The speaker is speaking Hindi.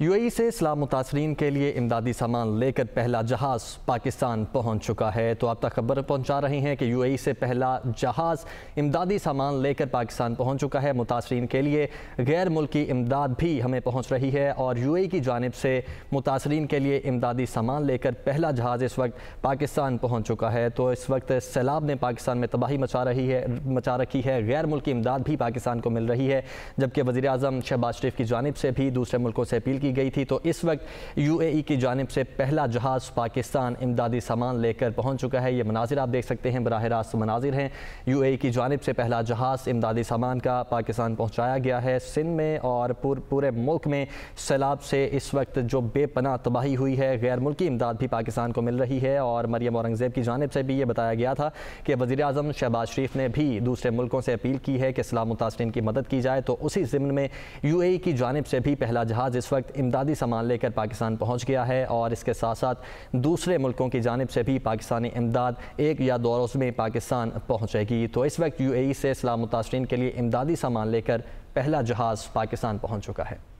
यूएई से इस्लाम मुतासरीन के लिए इमदादी सामान लेकर पहला जहाज़ पाकिस्तान पहुंच चुका है तो आप तक खबर पहुंचा रहे हैं कि यूएई से पहला जहाज़ इमदादी सामान लेकर पाकिस्तान पहुंच चुका है मुतासरीन के लिए गैर मुल्की इमदाद भी हमें पहुंच रही है और यूएई की जानब से मुतासरीन के लिए इमदादी सामान लेकर पहला जहाज़ इस वक्त पाकिस्तान पहुँच चुका है तो इस वक्त सैलाब ने पाकिस्तान में तबाही मचा रही है मचा रखी है गैर मुल्की इमदाद भी पाकिस्तान को मिल रही है जबकि वजी अजम शहबाज शरीफ की जानब से भी दूसरे मुल्कों से अपील की की गई थी तो इस वक्त यू ए की जानब से पहला जहाज़ पाकिस्तान इमदादी सामान लेकर पहुँच चुका है ये मनाजिर आप देख सकते हैं बरह रास्त मनाजिर हैं यू ए की जानब से पहला जहाज़ इमदादी सामान का पाकिस्तान पहुँचाया गया है सिंध में और पूर, पूरे मुल्क में सैलाब से इस वक्त जो बेपना तबाही हुई है गैर मुल्की इमदाद भी पाकिस्तान को मिल रही है और मरियम औरंगज़ेब की जानब से भी ये बताया गया था कि वजी अजम शहबाज शरीफ ने भी दूसरे मुल्कों से अपील की है कि सलाम मुतासरीन की मदद की जाए तो उसी ज़िम्न में यू ए की जानब से भी पहला जहाज़ इस वक्त इमदादी सामान लेकर पाकिस्तान पहुँच गया है और इसके साथ साथ दूसरे मुल्कों की जानब से भी पाकिस्तानी इमदाद एक या दो रोज़ में पाकिस्तान पहुँचेगी तो इस वक्त यू ए से इस्लाम मुतासरीन के लिए इमदादी सामान लेकर पहला जहाज़ पाकिस्तान पहुँच चुका है